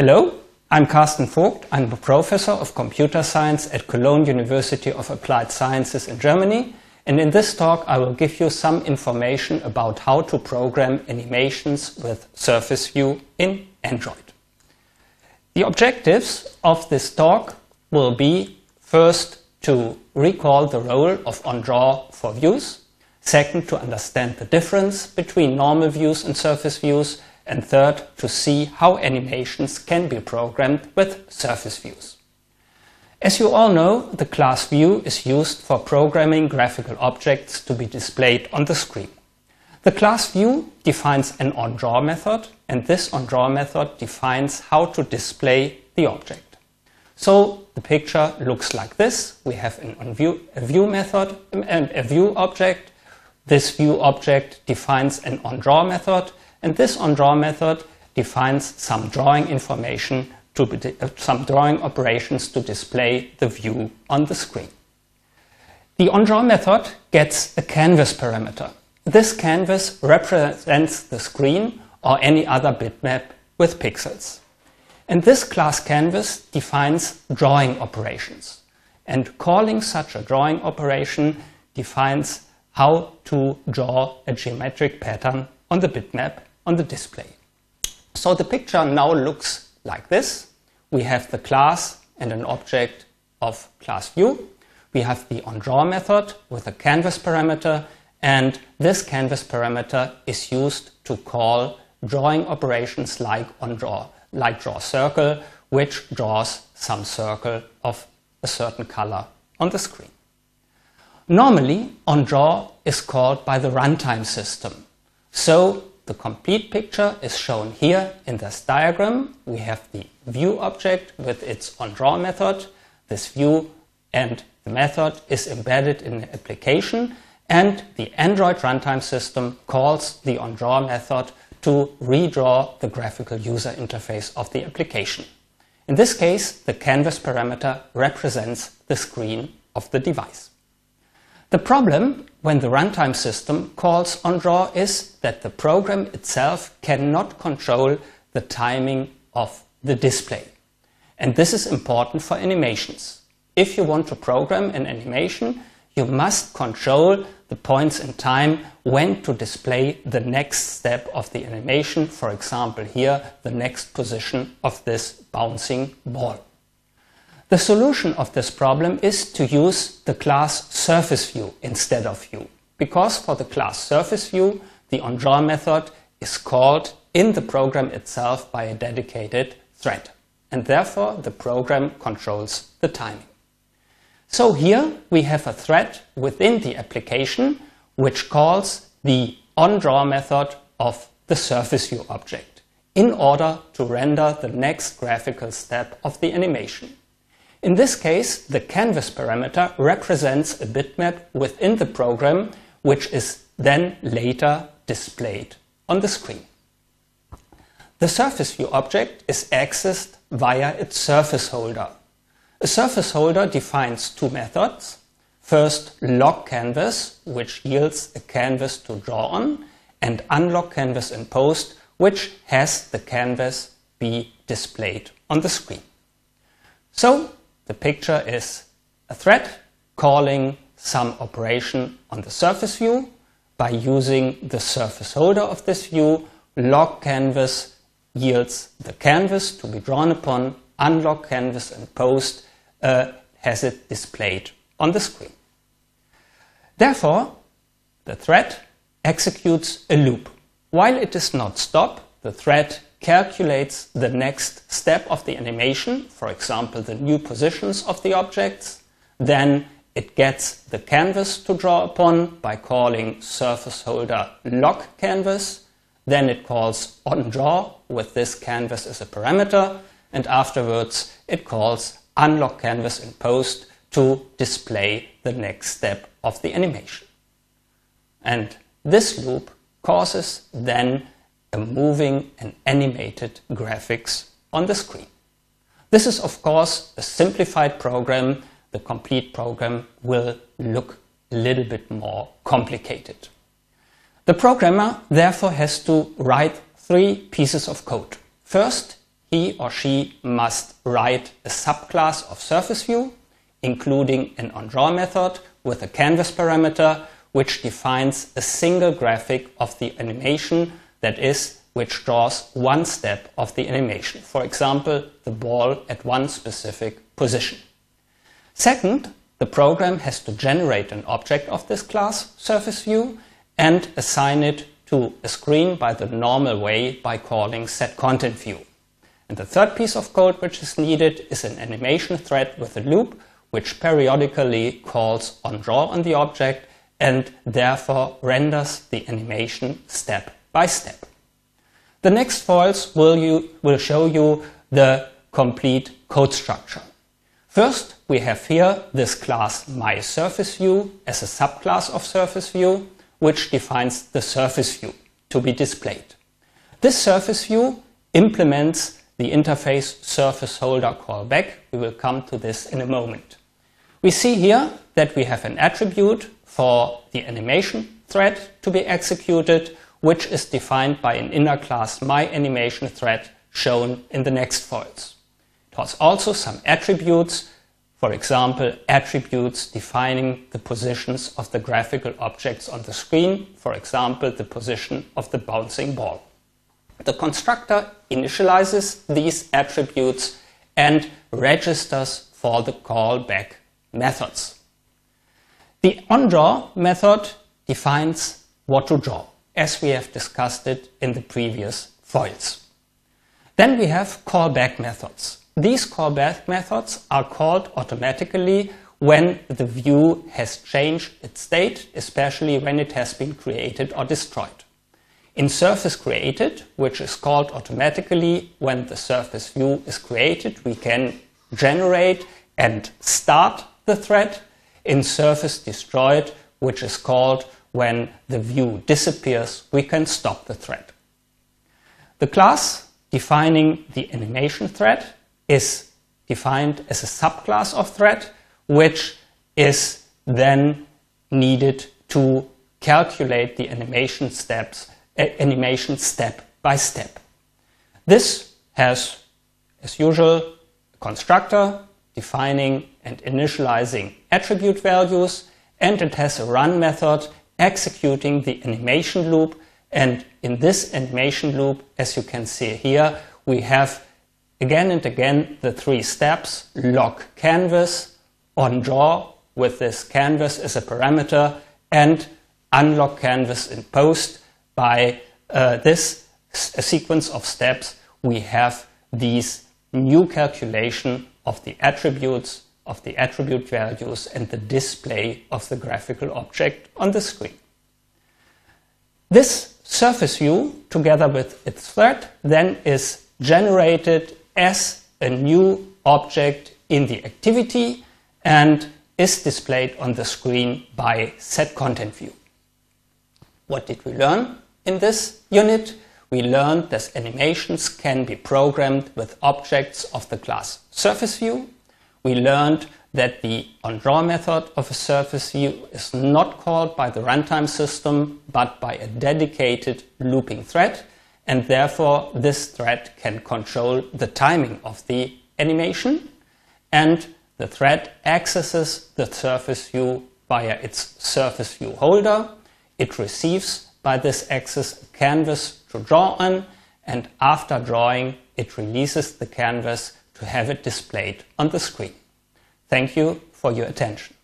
Hello, I'm Carsten Vogt. I'm a professor of computer science at Cologne University of Applied Sciences in Germany. And in this talk, I will give you some information about how to program animations with Surface View in Android. The objectives of this talk will be first to recall the role of OnDraw for views, second to understand the difference between normal views and surface views, and third, to see how animations can be programmed with surface views. As you all know, the class view is used for programming graphical objects to be displayed on the screen. The class view defines an onDraw method, and this onDraw method defines how to display the object. So the picture looks like this. We have an onView a view method and a view object. This view object defines an onDraw method, and this onDraw method defines some drawing information to be, uh, some drawing operations to display the view on the screen. The onDraw method gets a canvas parameter. This canvas represents the screen or any other bitmap with pixels. And this class canvas defines drawing operations. And calling such a drawing operation defines how to draw a geometric pattern on the bitmap on the display. So the picture now looks like this. We have the class and an object of class view. We have the onDraw method with a canvas parameter and this canvas parameter is used to call drawing operations like onDraw, like draw circle, which draws some circle of a certain color on the screen. Normally, onDraw is called by the runtime system. So the complete picture is shown here in this diagram. We have the view object with its onDraw method. This view and the method is embedded in the application and the Android runtime system calls the onDraw method to redraw the graphical user interface of the application. In this case, the canvas parameter represents the screen of the device. The problem when the runtime system calls on draw is that the program itself cannot control the timing of the display. And this is important for animations. If you want to program an animation, you must control the points in time when to display the next step of the animation, for example here, the next position of this bouncing ball. The solution of this problem is to use the class surface view instead of view, because for the class surface view, the onDraw method is called in the program itself by a dedicated thread, and therefore the program controls the timing. So here we have a thread within the application which calls the onDraw method of the surface view object in order to render the next graphical step of the animation. In this case, the canvas parameter represents a bitmap within the program, which is then later displayed on the screen. The surface view object is accessed via its surface holder. A surface holder defines two methods. First, lock canvas, which yields a canvas to draw on, and unlock canvas in post, which has the canvas be displayed on the screen. So the picture is a thread calling some operation on the surface view by using the surface holder of this view. Log canvas yields the canvas to be drawn upon, unlock canvas and post uh, has it displayed on the screen. Therefore, the thread executes a loop. While it does not stop, the thread calculates the next step of the animation, for example, the new positions of the objects. Then it gets the canvas to draw upon by calling surface holder lock canvas. Then it calls on draw with this canvas as a parameter. And afterwards it calls unlock canvas in post to display the next step of the animation. And this loop causes then the moving and animated graphics on the screen. This is of course a simplified program. The complete program will look a little bit more complicated. The programmer therefore has to write three pieces of code. First, he or she must write a subclass of surface view, including an onDraw method with a canvas parameter which defines a single graphic of the animation that is, which draws one step of the animation, for example, the ball at one specific position. Second, the program has to generate an object of this class, surface view, and assign it to a screen by the normal way by calling setContentView. And the third piece of code which is needed is an animation thread with a loop which periodically calls onDraw on the object and therefore renders the animation step by step. The next files will, you, will show you the complete code structure. First, we have here this class MySurfaceView as a subclass of SurfaceView, which defines the surface view to be displayed. This surface view implements the interface surface holder callback. We will come to this in a moment. We see here that we have an attribute for the animation thread to be executed which is defined by an inner class MyAnimationThread shown in the next foils. It has also some attributes, for example, attributes defining the positions of the graphical objects on the screen, for example, the position of the bouncing ball. The constructor initializes these attributes and registers for the callback methods. The onDraw method defines what to draw as we have discussed it in the previous foils. Then we have callback methods. These callback methods are called automatically when the view has changed its state, especially when it has been created or destroyed. In surface created, which is called automatically when the surface view is created, we can generate and start the thread. In surface destroyed, which is called when the view disappears, we can stop the thread. The class defining the animation thread is defined as a subclass of thread, which is then needed to calculate the animation steps, animation step by step. This has, as usual, a constructor defining and initializing attribute values, and it has a run method executing the animation loop. And in this animation loop, as you can see here, we have again and again the three steps, lock canvas, on draw with this canvas as a parameter, and unlock canvas in post. By uh, this sequence of steps, we have these new calculation of the attributes of the attribute values and the display of the graphical object on the screen. This surface view, together with its thread, then is generated as a new object in the activity and is displayed on the screen by set content view. What did we learn in this unit? We learned that animations can be programmed with objects of the class surface view we learned that the onDraw method of a surface view is not called by the runtime system but by a dedicated looping thread and therefore this thread can control the timing of the animation and the thread accesses the surface view via its surface view holder. It receives by this access a canvas to draw on and after drawing it releases the canvas to have it displayed on the screen. Thank you for your attention.